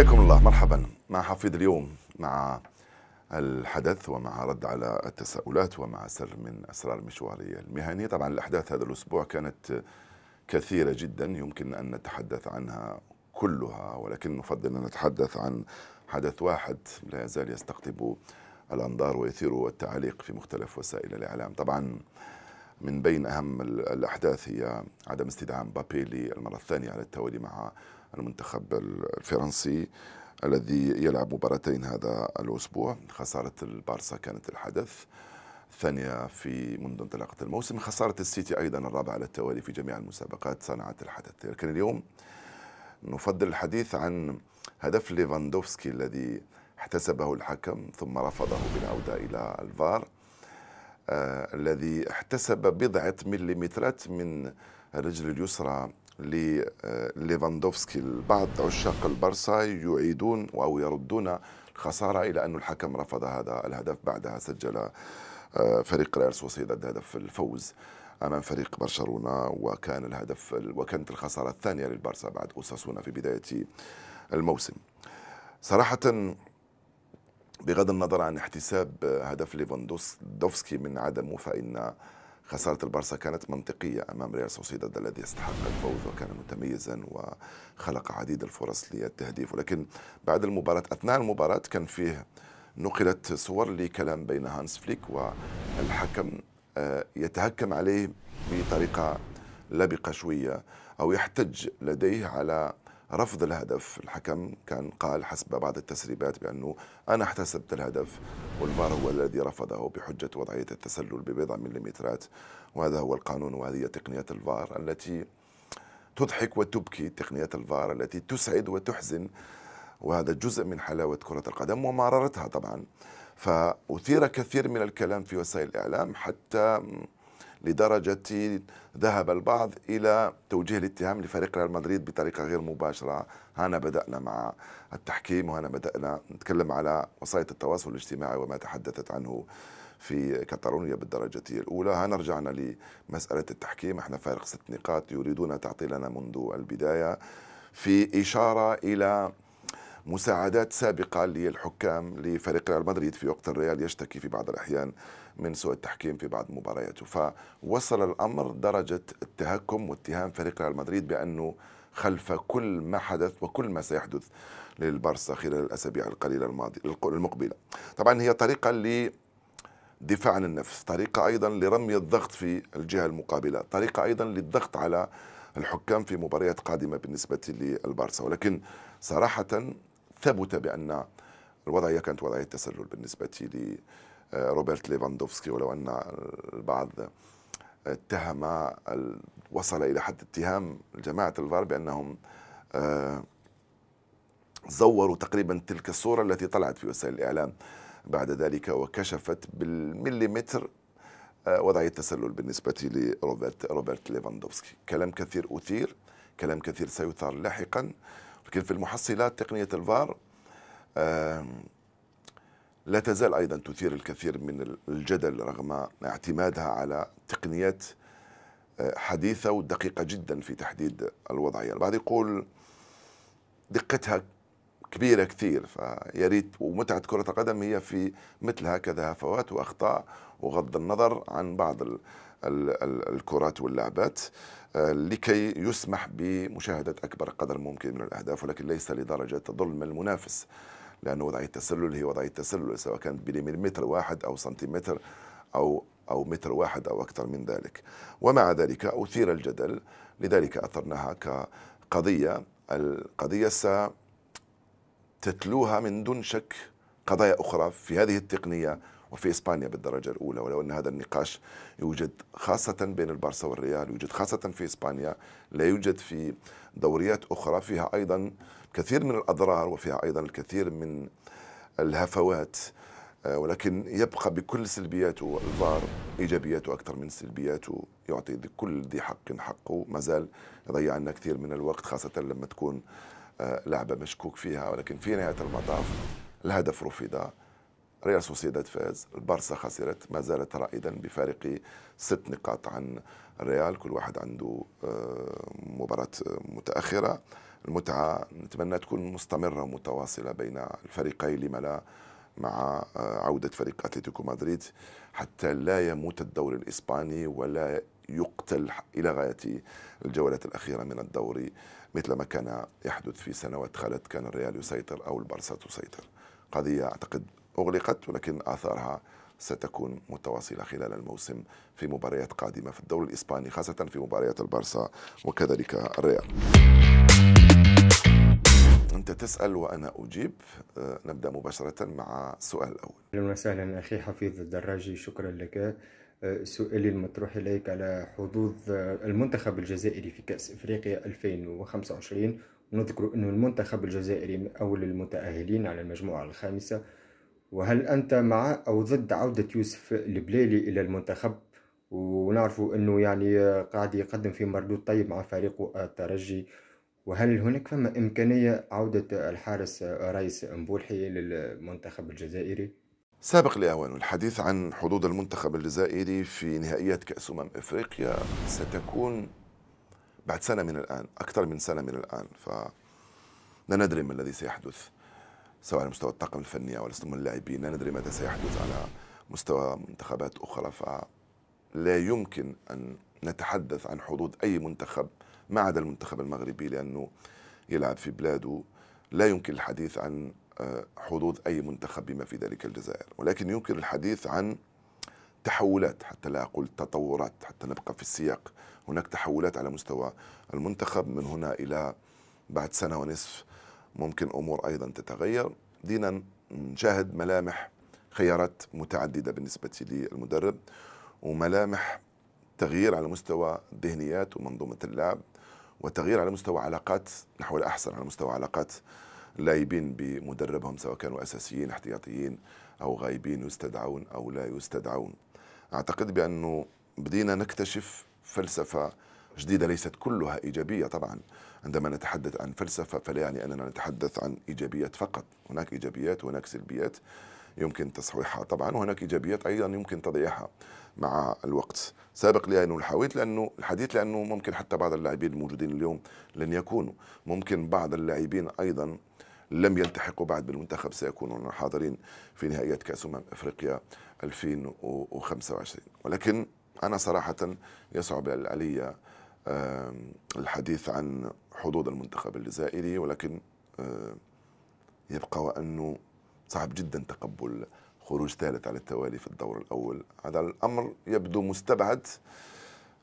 حياكم الله مرحبا مع حفيد اليوم مع الحدث ومع رد على التساؤلات ومع سر من اسرار مشواري المهني طبعا الاحداث هذا الاسبوع كانت كثيره جدا يمكن ان نتحدث عنها كلها ولكن نفضل ان نتحدث عن حدث واحد لا يزال يستقطب الانظار ويثير التعليق في مختلف وسائل الاعلام طبعا من بين اهم الاحداث هي عدم استدعاء مبابي للمره الثانيه على التوالي مع المنتخب الفرنسي الذي يلعب مباراتين هذا الأسبوع خسارة البارسا كانت الحدث الثانية في منذ انطلاقة الموسم خسارة السيتي أيضا الرابعة على التوالي في جميع المسابقات صنعت الحدث لكن اليوم نفضل الحديث عن هدف ليفاندوفسكي الذي احتسبه الحكم ثم رفضه بالعودة إلى الفار آه الذي احتسب بضعة مليمترات من الرجل اليسرى لليفاندوفسكي البعض عشاق البرسا يعيدون أو يردون الخسارة إلى أن الحكم رفض هذا الهدف بعدها سجل آه، فريق ريال سوسيداد هدف الفوز امام فريق برشلونه وكان الهدف وكانت الخساره الثانيه للبرسا بعد اوساسونا في بدايه الموسم. صراحه بغض النظر عن احتساب آه، هدف ليفاندوفسكي من عدمه فان خسارة البارسا كانت منطقية أمام ريال سوسيداد الذي استحق الفوز وكان متميزا وخلق عديد الفرص للتهديف ولكن بعد المباراة أثناء المباراة كان فيه نقلت صور لكلام بين هانس فليك والحكم آه، يتهكم عليه بطريقة لبقة شوية أو يحتج لديه على رفض الهدف الحكم كان قال حسب بعض التسريبات بأنه أنا احتسبت الهدف والفار هو الذي رفضه بحجة وضعية التسلل ببضع مليمترات وهذا هو القانون وهذه تقنية الفار التي تضحك وتبكي تقنية الفار التي تسعد وتحزن وهذا جزء من حلاوة كرة القدم ومرارتها طبعا فأثير كثير من الكلام في وسائل الإعلام حتى لدرجة ذهب البعض إلى توجيه الاتهام لفريق ريال مدريد بطريقة غير مباشرة هنا بدأنا مع التحكيم وهنا بدأنا نتكلم على وسائل التواصل الاجتماعي وما تحدثت عنه في كاتالونيا بالدرجة الأولى هنا رجعنا لمسألة التحكيم احنا فارق ست نقاط يريدون تعطيلنا منذ البداية في إشارة إلى مساعدات سابقة للحكام لفريق ريال مدريد في وقت الريال يشتكي في بعض الأحيان من سوء التحكيم في بعض مبارياته فوصل الأمر درجة التهكم واتهام فريق ريال مدريد بأنه خلف كل ما حدث وكل ما سيحدث للبرصة خلال الأسابيع القليلة الماضية المقبلة طبعا هي طريقة ل دفاع عن النفس طريقة أيضا لرمي الضغط في الجهة المقابلة طريقة أيضا للضغط على الحكام في مباريات قادمة بالنسبة للبارسا ولكن صراحة ثبت بأن الوضعية كانت وضعية تسلل بالنسبة لروبرت آه، ليفاندوفسكي ولو أن البعض آه، اتهم وصل إلى حد اتهام جماعة الفار بأنهم آه، زوروا تقريبا تلك الصورة التي طلعت في وسائل الإعلام بعد ذلك وكشفت بالمليمتر وضعية تسلل بالنسبة لروبرت روبرت ليفاندوفسكي كلام كثير أثير كلام كثير سيثار لاحقا لكن في المحصلات تقنية الفار لا تزال أيضا تثير الكثير من الجدل رغم اعتمادها على تقنيات آه، حديثة ودقيقة جدا في تحديد الوضعية البعض يقول دقتها كبيرة كثير فيا ريت ومتعة كرة القدم هي في مثل هكذا هفوات وأخطاء وغض النظر عن بعض الكرات واللعبات آه، لكي يسمح بمشاهدة أكبر قدر ممكن من الأهداف ولكن ليس لدرجة ظلم المنافس لأن وضعية التسلل هي وضعية التسلل سواء كانت بمليمتر واحد أو سنتيمتر أو أو متر واحد أو أكثر من ذلك ومع ذلك أثير الجدل لذلك أثرناها كقضية القضية ستتلوها من دون شك قضايا أخرى في هذه التقنية وفي إسبانيا بالدرجة الأولى ولو أن هذا النقاش يوجد خاصة بين البارسا والريال يوجد خاصة في إسبانيا لا يوجد في دوريات أخرى فيها أيضا كثير من الأضرار وفيها أيضا الكثير من الهفوات آه، ولكن يبقى بكل سلبياته الفار ايجابياته اكثر من سلبياته يعطي كل ذي حق حقه ما زال يضيع لنا كثير من الوقت خاصه لما تكون آه، لعبه مشكوك فيها ولكن في نهايه المطاف الهدف رفض ريال سوسيداد فاز البارسا خسرت ما زالت رائدا بفارق ست نقاط عن الريال كل واحد عنده آه، مباراة متأخرة المتعة نتمنى تكون مستمرة ومتواصلة بين الفريقين لما لا مع آه، عودة فريق أتلتيكو مدريد حتى لا يموت الدوري الإسباني ولا يقتل إلى غاية الجولات الأخيرة من الدوري مثل ما كان يحدث في سنوات خلت كان الريال يسيطر أو البارسا تسيطر قضية أعتقد أغلقت ولكن آثارها ستكون متواصلة خلال الموسم في مباريات قادمة في الدوري الإسباني خاصة في مباريات البارسا وكذلك الريال أنت تسأل وأنا أجيب آه، نبدأ مباشرة مع السؤال الأول أهلا وسهلا أخي حفيظ الدراجي شكرا لك آه، سؤالي المطروح إليك على حظوظ آه، المنتخب الجزائري في كأس إفريقيا 2025 نذكر أن المنتخب الجزائري من أول المتأهلين على المجموعة الخامسة وهل أنت مع أو ضد عودة يوسف البلالي إلى المنتخب ونعرفوا أنه يعني قاعد يقدم في مردود طيب مع فريقه آه، الترجي وهل هناك فما إمكانية عودة الحارس آه، رئيس مبولحي للمنتخب الجزائري؟ سابق لأوان الحديث عن حدود المنتخب الجزائري في نهائيات كأس أمم إفريقيا ستكون بعد سنة من الآن أكثر من سنة من الآن فلا ندري ما الذي سيحدث سواء على مستوى الطاقم الفني او على اللاعبين لا ندري ماذا سيحدث على مستوى منتخبات اخرى فلا يمكن ان نتحدث عن حظوظ اي منتخب ما عدا المنتخب المغربي لانه يلعب في بلاده لا يمكن الحديث عن آه، حظوظ اي منتخب بما في ذلك الجزائر ولكن يمكن الحديث عن تحولات حتى لا اقول تطورات حتى نبقى في السياق هناك تحولات على مستوى المنتخب من هنا الى بعد سنه ونصف ممكن أمور أيضا تتغير دينا نشاهد ملامح خيارات متعددة بالنسبة للمدرب وملامح تغيير على مستوى الذهنيات ومنظومة اللعب وتغيير على مستوى علاقات نحو الأحسن على مستوى علاقات اللاعبين بمدربهم سواء كانوا أساسيين احتياطيين أو غايبين يستدعون أو لا يستدعون أعتقد بأنه بدينا نكتشف فلسفة جديدة ليست كلها إيجابية طبعا عندما نتحدث عن فلسفة فلا يعني أننا نتحدث عن إيجابيات فقط هناك إيجابيات وهناك سلبيات يمكن تصحيحها طبعا وهناك إيجابيات أيضا يمكن تضييعها مع الوقت سابق لي أنه الحويت لأنه الحديث لأنه ممكن حتى بعض اللاعبين الموجودين اليوم لن يكونوا ممكن بعض اللاعبين أيضا لم يلتحقوا بعد بالمنتخب سيكونون حاضرين في نهائيات كأس أمم أفريقيا 2025 ولكن أنا صراحة يصعب علي الحديث عن حظوظ المنتخب الجزائري ولكن يبقى وأنه صعب جدا تقبل خروج ثالث على التوالي في الدور الأول هذا الأمر يبدو مستبعد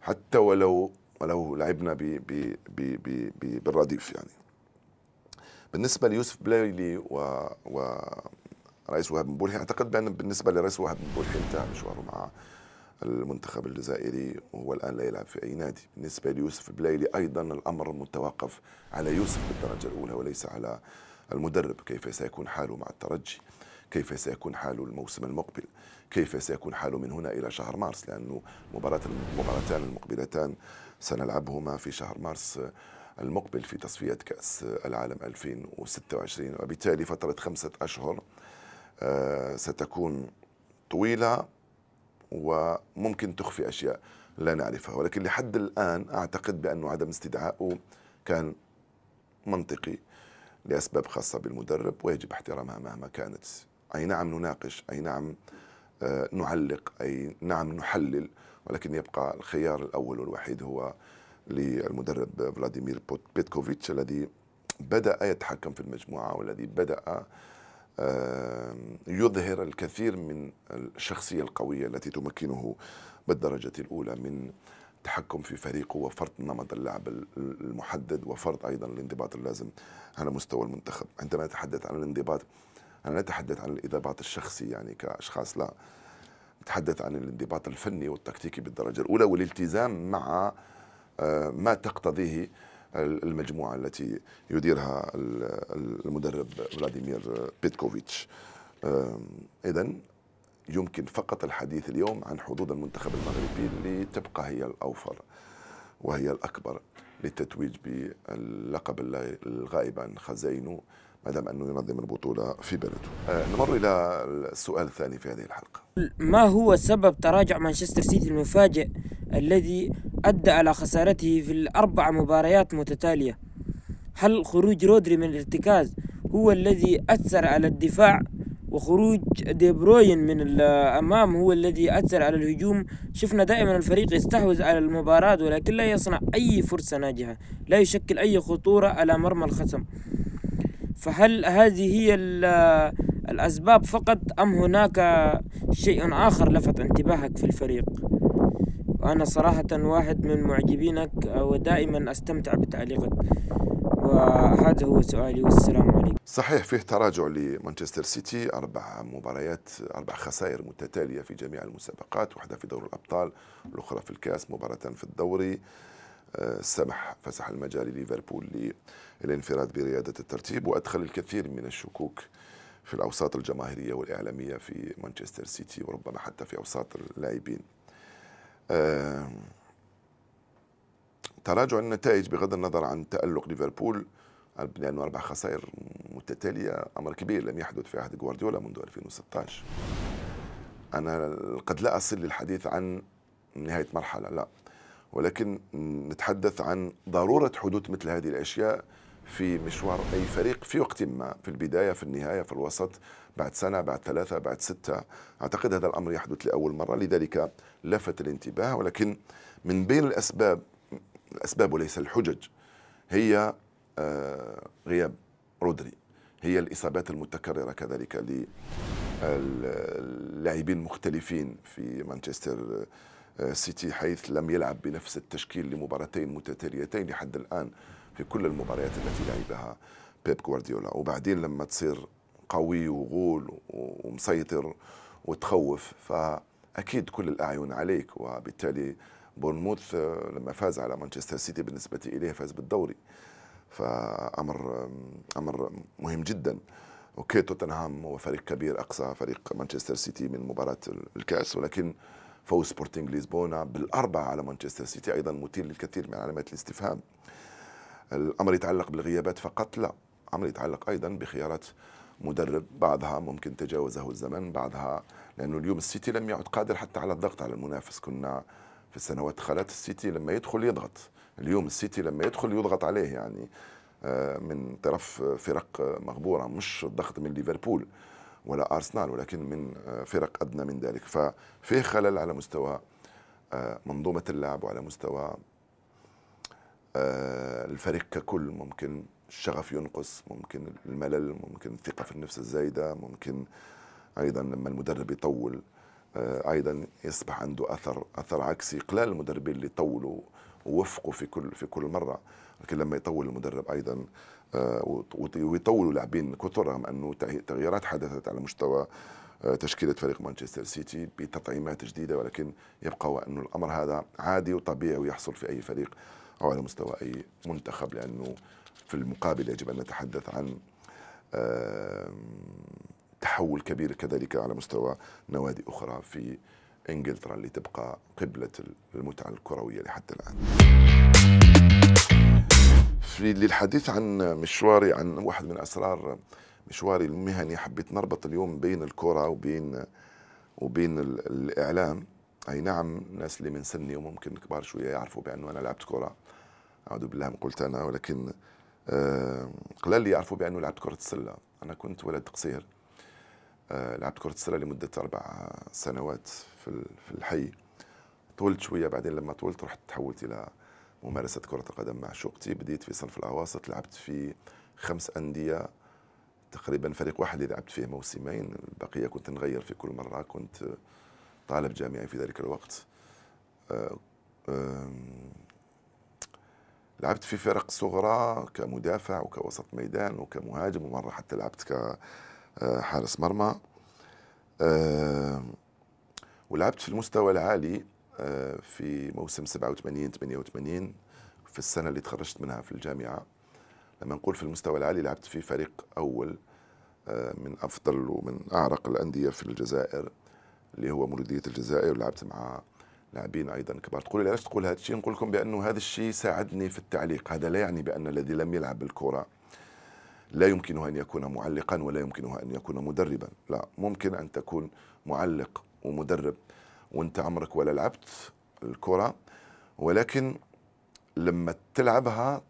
حتى ولو ولو لعبنا بي بي بي بي بي بالرديف يعني بالنسبة ليوسف بلايلي و, و رئيس وهاب بولحي اعتقد بان بالنسبه لرئيس وهاب بولحي انتهى مشواره مع المنتخب الجزائري وهو الان لا يلعب في اي نادي بالنسبه ليوسف بلايلي ايضا الامر متوقف على يوسف بالدرجه الاولى وليس على المدرب كيف سيكون حاله مع الترجي كيف سيكون حاله الموسم المقبل كيف سيكون حاله من هنا الى شهر مارس لانه مباراه المباراتان المقبلتان سنلعبهما في شهر مارس المقبل في تصفيه كاس العالم 2026 وبالتالي فتره خمسه اشهر آه، ستكون طويله وممكن تخفي أشياء لا نعرفها ولكن لحد الآن أعتقد بأنه عدم استدعائه كان منطقي لأسباب خاصة بالمدرب ويجب احترامها مهما كانت أي نعم نناقش أي نعم آه، نعلق أي نعم نحلل ولكن يبقى الخيار الأول والوحيد هو للمدرب فلاديمير بيتكوفيتش الذي بدأ يتحكم في المجموعة والذي بدأ يظهر الكثير من الشخصية القوية التي تمكنه بالدرجة الأولى من التحكم في فريقه وفرض نمط اللعب المحدد وفرض أيضا الانضباط اللازم على مستوى المنتخب عندما نتحدث عن الانضباط أنا لا أتحدث عن الانضباط الشخصي يعني كأشخاص لا نتحدث عن الانضباط الفني والتكتيكي بالدرجة الأولى والالتزام مع آه، ما تقتضيه المجموعة التي يديرها المدرب فلاديمير بيتكوفيتش إذا يمكن فقط الحديث اليوم عن حظوظ المنتخب المغربي لتبقى هي الأوفر وهي الأكبر للتتويج باللقب الغائب عن خزينه ما دام انه ينظم البطوله في بلده. أه، نمر الى السؤال الثاني في هذه الحلقه. ما هو سبب تراجع مانشستر سيتي المفاجئ الذي أدى على خسارته في الأربع مباريات متتالية هل خروج رودري من الارتكاز هو الذي أثر على الدفاع وخروج دي بروين من الأمام هو الذي أثر على الهجوم شفنا دائما الفريق يستحوذ على المباراة ولكن لا يصنع أي فرصة ناجحة لا يشكل أي خطورة على مرمى الخصم فهل هذه هي الأسباب فقط أم هناك شيء آخر لفت انتباهك في الفريق؟ وأنا صراحة واحد من معجبينك ودائما أستمتع بتعليقك وهذا هو سؤالي والسلام عليكم صحيح فيه تراجع لمانشستر سيتي أربع مباريات أربع خسائر متتالية في جميع المسابقات واحدة في دور الأبطال الأخرى في الكاس مباراة في الدوري آه، سمح فسح المجال لليفربول للانفراد بريادة الترتيب وأدخل الكثير من الشكوك في الأوساط الجماهيرية والإعلامية في مانشستر سيتي وربما حتى في أوساط اللاعبين آه، تراجع النتائج بغض النظر عن تألق ليفربول لأنه أربع خسائر متتالية أمر كبير لم يحدث في عهد غوارديولا منذ 2016 أنا قد لا أصل للحديث عن نهاية مرحلة لا ولكن نتحدث عن ضرورة حدوث مثل هذه الأشياء في مشوار أي فريق في وقت ما في البداية في النهاية في الوسط بعد سنة بعد ثلاثة بعد ستة أعتقد هذا الأمر يحدث لأول مرة لذلك لفت الانتباه ولكن من بين الأسباب الأسباب وليس الحجج هي آه، غياب رودري هي الإصابات المتكررة كذلك آه، للاعبين مختلفين في مانشستر آه، سيتي حيث لم يلعب بنفس التشكيل لمباراتين متتاليتين لحد الآن في كل المباريات التي لعبها بيب جوارديولا وبعدين لما تصير قوي وغول ومسيطر وتخوف فأكيد كل الأعين عليك وبالتالي بورنموث لما فاز على مانشستر سيتي بالنسبة إليه فاز بالدوري فأمر أمر مهم جدا اوكي توتنهام هو فريق كبير اقصى فريق مانشستر سيتي من مباراه الكاس ولكن فوز سبورتنج ليزبونا بالاربعه على مانشستر سيتي ايضا مثير للكثير من علامات الاستفهام الامر يتعلق بالغيابات فقط لا الامر يتعلق ايضا بخيارات مدرب بعضها ممكن تجاوزه الزمن بعضها لانه اليوم السيتي لم يعد قادر حتى على الضغط على المنافس كنا في السنوات خلت السيتي لما يدخل يضغط اليوم السيتي لما يدخل يضغط عليه يعني آه، من طرف فرق مغبوره مش الضغط من ليفربول ولا ارسنال ولكن من آه، فرق ادنى من ذلك ففيه خلل على مستوى آه، منظومه اللعب وعلى مستوى آه، الفريق ككل ممكن الشغف ينقص ممكن الملل ممكن الثقة في النفس الزايدة ممكن أيضا لما المدرب يطول آه، أيضا يصبح عنده أثر أثر عكسي قلال المدربين اللي طولوا ووفقوا في كل في كل مرة لكن لما يطول المدرب أيضا آه، ويطولوا لاعبين كثر رغم أنه تغييرات حدثت على مستوى تشكيلة فريق مانشستر سيتي بتطعيمات جديدة ولكن يبقى أنه الأمر هذا عادي وطبيعي ويحصل في أي فريق أو على مستوى أي منتخب لأنه في المقابل يجب أن نتحدث عن تحول كبير كذلك على مستوى نوادي أخرى في إنجلترا اللي تبقى قبلة المتعة الكروية لحتى الآن في للحديث عن مشواري عن واحد من أسرار مشواري المهني حبيت نربط اليوم بين الكرة وبين وبين الإعلام اي نعم الناس اللي من سني وممكن كبار شويه يعرفوا بانه انا لعبت كره اعوذ بالله من قلت انا ولكن آه قلال اللي يعرفوا بانه لعبت كره السله انا كنت ولد قصير آه لعبت كره السله لمده اربع سنوات في في الحي طولت شويه بعدين لما طولت رحت تحولت الى ممارسه كره القدم مع شوقتي بديت في صنف الاواسط لعبت في خمس انديه تقريبا فريق واحد اللي لعبت فيه موسمين البقيه كنت نغير في كل مره كنت طالب جامعي في ذلك الوقت آه، لعبت في فرق صغرى كمدافع وكوسط ميدان وكمهاجم ومرة حتى لعبت كحارس آه، مرمى ولعبت في المستوى العالي آه، في موسم 87 88 في السنة اللي تخرجت منها في الجامعة لما نقول في المستوى العالي لعبت في فريق أول من أفضل ومن أعرق الأندية في الجزائر اللي هو مولوديه الجزائر ولعبت مع لاعبين ايضا كبار تقول لي علاش تقول هذا الشيء نقول لكم بانه هذا الشيء ساعدني في التعليق هذا لا يعني بان الذي لم يلعب بالكره لا يمكنه ان يكون معلقا ولا يمكنه ان يكون مدربا لا ممكن ان تكون معلق ومدرب وانت عمرك ولا لعبت الكره ولكن لما تلعبها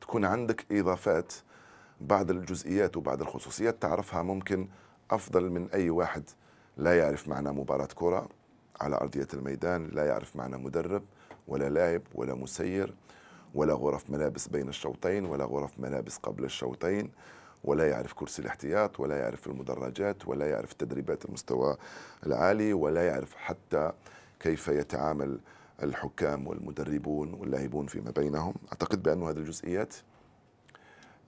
تكون عندك اضافات بعض الجزئيات وبعض الخصوصيات تعرفها ممكن افضل من اي واحد لا يعرف معنى مباراة كرة على أرضية الميدان لا يعرف معنى مدرب ولا لاعب ولا مسير ولا غرف ملابس بين الشوطين ولا غرف ملابس قبل الشوطين ولا يعرف كرسي الاحتياط ولا يعرف المدرجات ولا يعرف تدريبات المستوى العالي ولا يعرف حتى كيف يتعامل الحكام والمدربون واللاعبون فيما بينهم أعتقد بأن هذه الجزئيات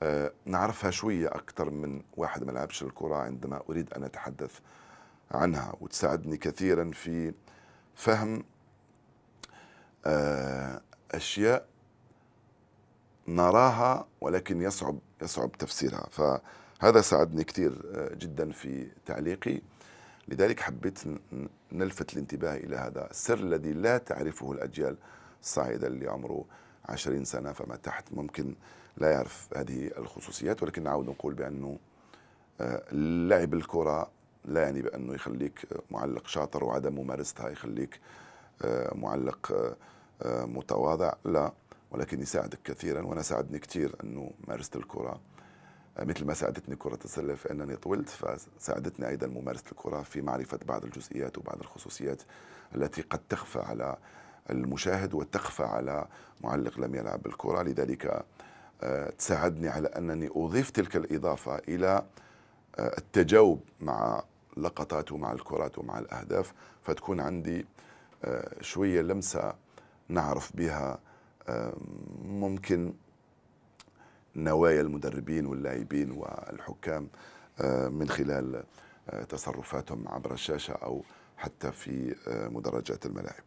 آه، نعرفها شوية أكثر من واحد ما الكرة عندما أريد أن أتحدث عنها وتساعدني كثيرا في فهم آه، أشياء نراها ولكن يصعب يصعب تفسيرها فهذا ساعدني كثير آه، جدا في تعليقي لذلك حبيت نلفت الانتباه إلى هذا السر الذي لا تعرفه الأجيال الصاعدة اللي عمره عشرين سنة فما تحت ممكن لا يعرف هذه الخصوصيات ولكن نعود نقول بأنه آه، لعب الكرة لا يعني بأنه يخليك معلق شاطر وعدم ممارستها يخليك آه، معلق آه، آه، متواضع لا ولكن يساعدك كثيرا وأنا ساعدني كثير أنه مارست الكرة مثل ما ساعدتني كرة السلة في أنني طولت فساعدتني أيضا ممارسة الكرة في معرفة بعض الجزئيات وبعض الخصوصيات التي قد تخفى على المشاهد وتخفى على معلق لم يلعب بالكرة لذلك تساعدني على أنني أضيف تلك الإضافة إلى التجاوب مع اللقطات ومع الكرات ومع الأهداف فتكون عندي آه، شوية لمسة نعرف بها آه، ممكن نوايا المدربين واللاعبين والحكام آه، من خلال تصرفاتهم عبر الشاشة أو حتى في مدرجات الملاعب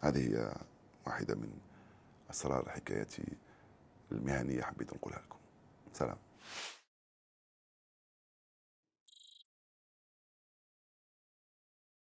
هذه هي واحدة من أسرار حكايتي المهنية حبيت نقولها لكم سلام